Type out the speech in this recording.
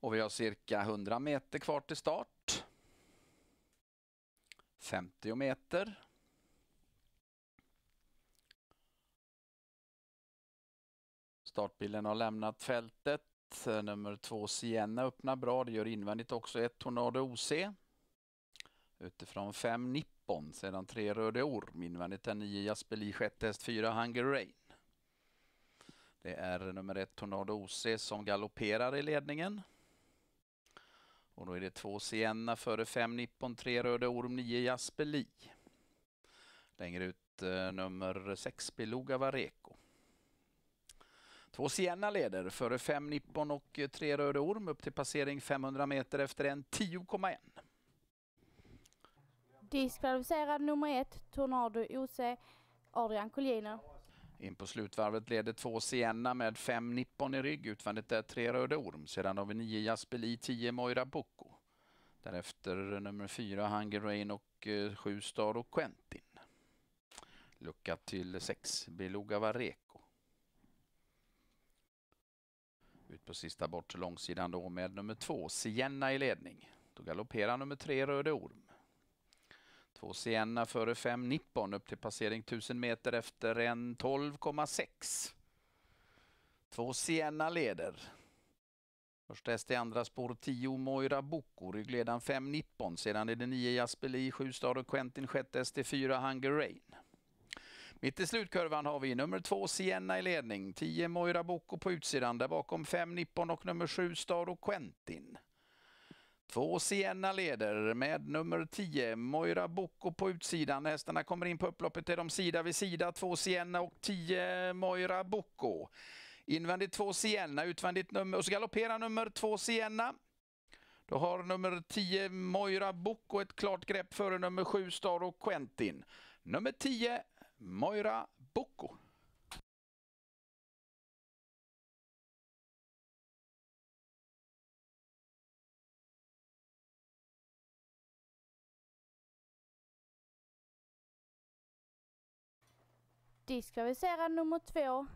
Och vi har cirka 100 meter kvar till start. 50 meter. Startbilen har lämnat fältet. Eh, nummer två Sienna öppnar bra. Det gör invändigt också ett Tornado OC. Utifrån fem Nippon, sedan tre Röde Orm. Invändigt är nio Jaspeli, sjätte häst, fyra Hunger Rain. Det är nummer ett Tornado OC som galopperar i ledningen. Och då är det två Sienna före fem Nippon, tre Röde Orm, nio Jasper Li. Längre ut eh, nummer sex Beluga Vareko. Två Sienna leder före fem Nippon och tre Röde Orm upp till passering 500 meter efter en 10,1. Diskvalificerad nummer ett, Tornado OC, Adrian Colliner. In på slutvarvet leder två Sienna med fem Nippon i rygg. Utvändigt är tre Röde Orm. Sedan har vi nio Jaspeli, tio Moira Boko. Därefter nummer fyra Hunger Rain och eh, sju Star och Quentin. Lucka till sex Beluga Vareko. Ut på sista bort långsidan då med nummer två Sienna i ledning. Då galopperar nummer tre Röde Orm. Två Sienna före fem Nippon upp till passering 1000 meter efter en 12,6. Två Sienna leder. Första häst i andra spår 10 Moira Boko, ryggledaren 5 Nippon. Sedan är det 9 Jasper Lee, 7 Star och Quentin, sjätte häst är 4 Hunger Rain. Mitt i slutkurvan har vi nummer 2 Sienna i ledning, 10 Moira Boko på utsidan, där bakom 5 Nippon och nummer 7 Star och Quentin. Två Sienna leder med nummer 10 Moira Boko på utsidan. Hästarna kommer in på upploppet, är de sida vid sida. Två Sienna och 10 Moira Boko. Invändigt två Sienna, utvändigt nummer... Och så galopperar nummer två Sienna. Då har nummer 10 Moira Boko ett klart grepp före nummer 7 Star och Quentin. Nummer 10 Moira Boko. Diskvalificerad nummer två